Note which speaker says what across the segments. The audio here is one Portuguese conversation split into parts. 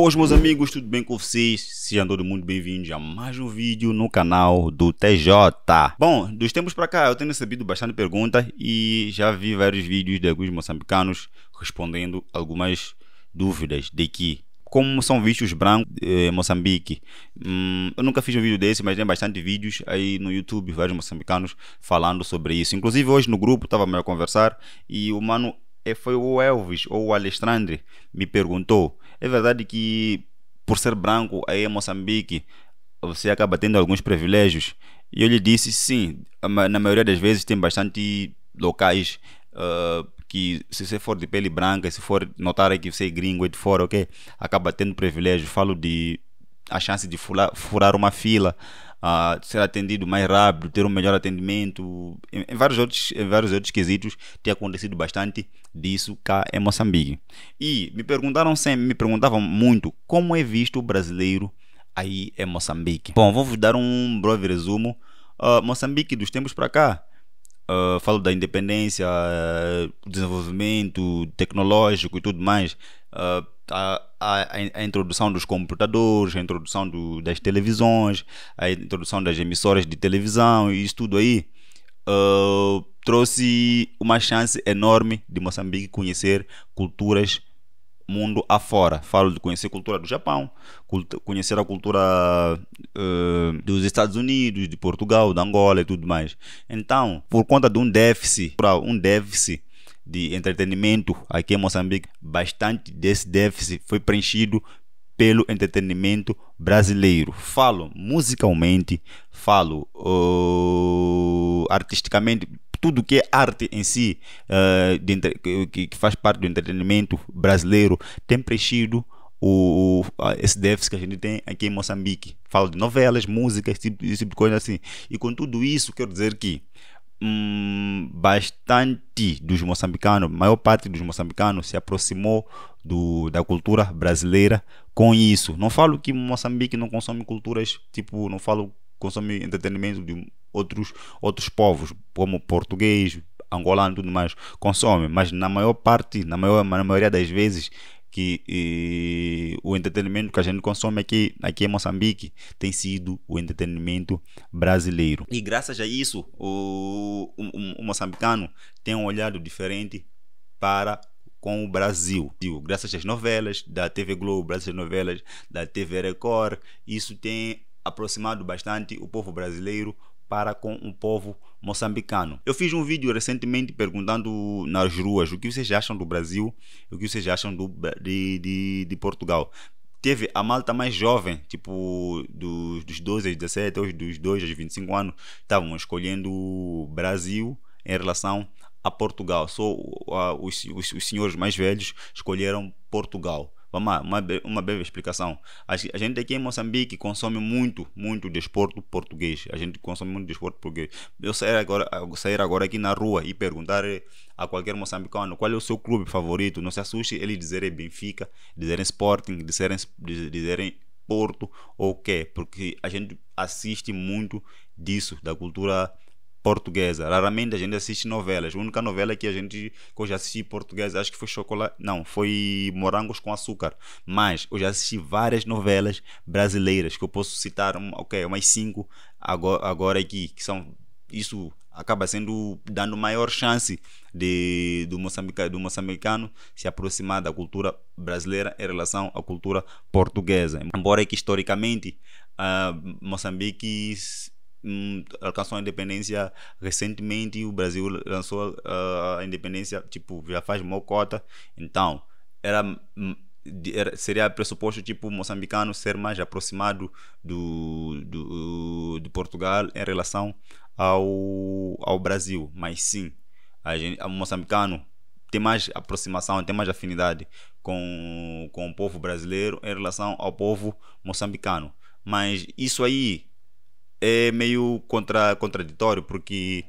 Speaker 1: Boas meus amigos, tudo bem com vocês? Sejam todo mundo bem-vindos a mais um vídeo no canal do TJ. Bom, dos tempos para cá eu tenho recebido bastante perguntas e já vi vários vídeos de alguns moçambicanos respondendo algumas dúvidas de que como são vistos brancos em eh, Moçambique. Hum, eu nunca fiz um vídeo desse, mas tem bastante vídeos aí no YouTube, vários moçambicanos falando sobre isso. Inclusive hoje no grupo estava meio a conversar e o mano eh, foi o Elvis ou o Alexandre me perguntou é verdade que, por ser branco, aí em Moçambique, você acaba tendo alguns privilégios. E eu lhe disse, sim, na maioria das vezes tem bastante locais uh, que, se você for de pele branca, se for notar que você é gringo e de fora, ok, acaba tendo privilégio. Falo de a chance de furar, furar uma fila, a ser atendido mais rápido, ter um melhor atendimento, em, em vários, outros, em vários outros quesitos tem acontecido bastante disso cá em Moçambique. E me perguntaram sempre, me perguntavam muito como é visto o brasileiro aí em Moçambique. Bom, vou dar um breve resumo. Uh, Moçambique dos tempos para cá, uh, falo da independência, uh, desenvolvimento tecnológico e tudo mais. Uh, a, a, a, introdução dos computadores, a introdução do, das televisões, a introdução das emissoras de televisão e isso tudo aí uh, trouxe uma chance enorme de Moçambique conhecer culturas mundo afora. Falo de conhecer a cultura do Japão, conhecer a cultura uh, dos Estados Unidos, de Portugal, da Angola e tudo mais. Então, por conta de um déficit, um déficit de entretenimento aqui em Moçambique, bastante desse déficit foi preenchido pelo entretenimento brasileiro. Falo musicalmente, falo uh, artisticamente, tudo que é arte em si, uh, de, que, que, faz parte do entretenimento brasileiro, tem preenchido o, esse déficit que a gente tem aqui em Moçambique. Falo de novelas, músicas, esse tipo, esse tipo de coisa assim. E com tudo isso, quero dizer que hum, bastante dos moçambicanos, maior parte dos moçambicanos se aproximou do, da cultura brasileira com isso. Não falo que Moçambique não consome culturas, tipo, não falo consome entretenimento de outros, outros povos, como português, angolano e tudo mais, consome, mas na maior parte, na, maior, na maioria das vezes, que e, eh, o entretenimento que a gente consome aqui, aqui em Moçambique tem sido o entretenimento brasileiro. E graças a isso, o, o, o moçambicano tem um olhado diferente para com o Brasil. Graças às novelas da TV Globo, graças às novelas da TV Record, isso tem aproximado bastante o povo brasileiro para com o povo moçambicano. Eu fiz um vídeo recentemente perguntando nas ruas o que vocês acham do Brasil, o que vocês acham do, de, de, de Portugal teve a malta mais jovem, tipo dos, dos 12 aos 17, aos dos 2 aos 25 anos, estavam escolhendo o Brasil em relação a Portugal. Só os, os, os senhores mais velhos escolheram Portugal. Vamos lá, uma, uma breve explicação. A, a, gente aqui em Moçambique consome muito, muito desporto português. A gente consome muito desporto português. Eu sair agora, sair agora aqui na rua e perguntar eh, a qualquer moçambicano qual é o seu clube favorito, não se assuste eles dizerem é Benfica, dizerem é Sporting, dizerem, é dizerem Porto ou o quê, porque a gente assiste muito disso, da cultura portuguesa portuguesa. Raramente a gente assiste novelas. A única novela que a gente que eu já assisti portuguesa, acho que foi Chocolate, não, foi Morangos com Açúcar. Mas eu já assisti várias novelas brasileiras que eu posso citar, um, OK, umas cinco agora, agora aqui, que são isso acaba sendo dando maior chance de do moçambicano, do moçambicano se aproximar da cultura brasileira em relação à cultura portuguesa. Embora que historicamente uh, Moçambique Hum, alcançou a independência recentemente o Brasil lançou uh, a independência tipo já faz uma cota então era, hum, era seria pressuposto tipo moçambicano ser mais aproximado do, do de Portugal em relação ao, ao Brasil mas sim a gente, o moçambicano tem mais aproximação tem mais afinidade com, com o povo brasileiro em relação ao povo moçambicano mas isso aí é meio contra, contraditório, porque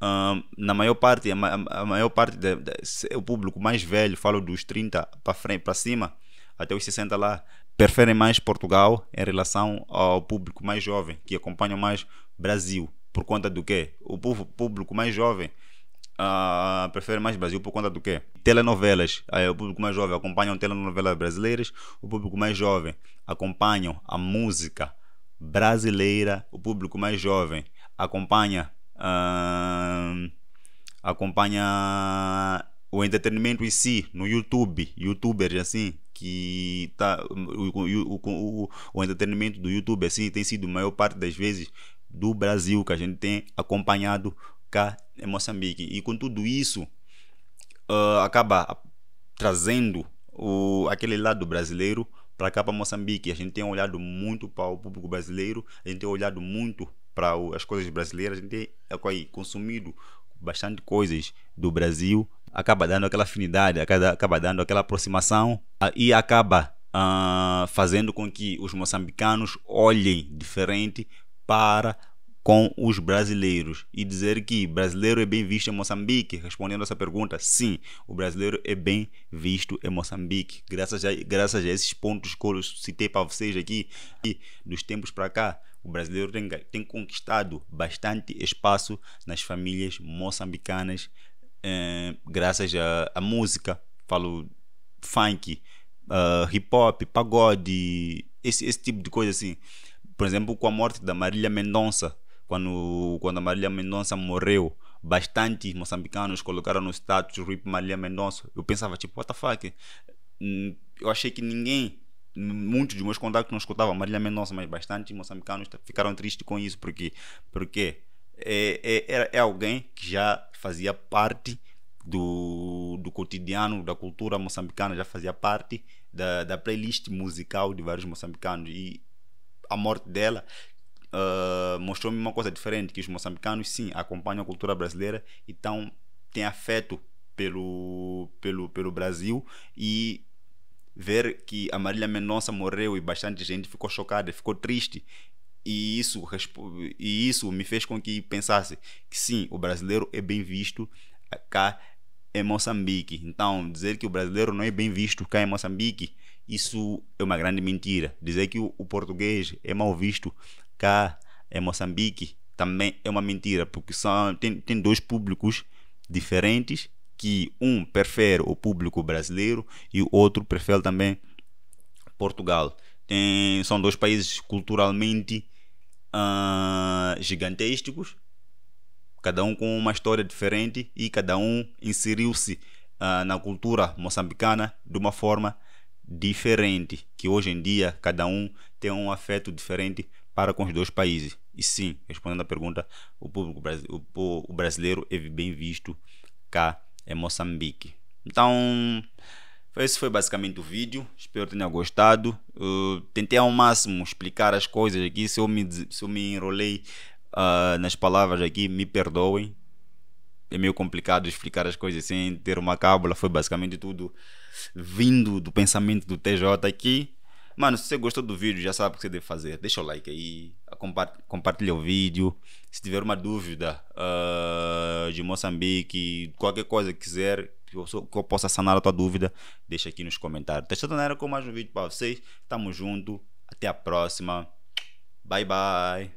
Speaker 1: um, na maior parte, a, a maior parte de, de, o público mais velho, falo dos 30 para frente, para cima, até os 60 lá, preferem mais Portugal em relação ao público mais jovem, que acompanha mais Brasil. Por conta do quê? O público mais jovem uh, prefere mais Brasil por conta do quê? Telenovelas. aí o público mais jovem acompanha telenovelas brasileiras, o público mais jovem acompanha a música brasileira, o público mais jovem, acompanha, uh, acompanha o entretenimento em si no YouTube, youtubers assim, que tá, o, o, o, o entretenimento do YouTube assim tem sido a maior parte das vezes do Brasil que a gente tem acompanhado cá em Moçambique. E com tudo isso, uh, acaba trazendo o, aquele lado brasileiro para cá, para Moçambique, a gente tem olhado muito para o público brasileiro, a gente tem olhado muito para as coisas brasileiras, a gente tem aí é, consumido bastante coisas do Brasil, acaba dando aquela afinidade, acaba, dando aquela aproximação ah, e acaba uh, fazendo com que os moçambicanos olhem diferente para com os brasileiros e dizer que brasileiro é bem visto em Moçambique. Respondendo essa pergunta, sim, o brasileiro é bem visto em Moçambique, graças a, graças a esses pontos que eu citei para vocês aqui. E dos tempos para cá, o brasileiro tem, tem conquistado bastante espaço nas famílias moçambicanas, eh, graças à música, falo funk, uh, hip hop, pagode, esse, esse tipo de coisa assim. Por exemplo, com a morte da Marília Mendonça, quando, quando a Marília Mendonça morreu, bastantes moçambicanos colocaram no status RIP Marília Mendonça. Eu pensava, tipo, what the fuck? Hum, eu achei que ninguém, muitos dos meus contatos não escutavam Marília Mendonça, mas bastantes moçambicanos ficaram tristes com isso, porque, porque é, é, é alguém que já fazia parte do, do cotidiano, da cultura moçambicana, já fazia parte da, da playlist musical de vários moçambicanos. E a morte dela uh, mostrou-me uma coisa diferente, que os moçambicanos sim acompanham a cultura brasileira, então têm afeto pelo, pelo, pelo Brasil e ver que a Marília Mendonça morreu e bastante gente ficou chocada, ficou triste. E isso, e isso me fez com que pensasse que sim, o brasileiro é bem visto cá em Moçambique. Então, dizer que o brasileiro não é bem visto cá em Moçambique, isso é uma grande mentira. Dizer que o português é mal visto cá em é Moçambique também é uma mentira, porque são, tem, tem dois públicos diferentes, que um prefere o público brasileiro e o outro prefere também Portugal. Tem, são dois países culturalmente uh, gigantescos, cada um com uma história diferente e cada um inseriu-se uh, na cultura moçambicana de uma forma diferente, que hoje em dia cada um tem um afeto diferente para com os dois países. E sim, respondendo à pergunta, o público o brasileiro é bem visto cá em Moçambique. Então, esse foi basicamente o vídeo. Espero que tenha gostado. tentei ao máximo explicar as coisas aqui. Se eu me, se eu me enrolei uh, nas palavras aqui, me perdoem. É meio complicado explicar as coisas sem ter uma cábula. Foi basicamente tudo vindo do pensamento do TJ aqui. Mano, se você gostou do vídeo, já sabe o que você deve fazer. Deixa o like aí, compartilha o vídeo. Se tiver uma dúvida uh, de Moçambique, qualquer coisa que quiser, que eu, possa sanar a tua dúvida, deixa aqui nos comentários. Testando tá era com mais um vídeo para vocês. Tamo junto. Até a próxima. Bye bye.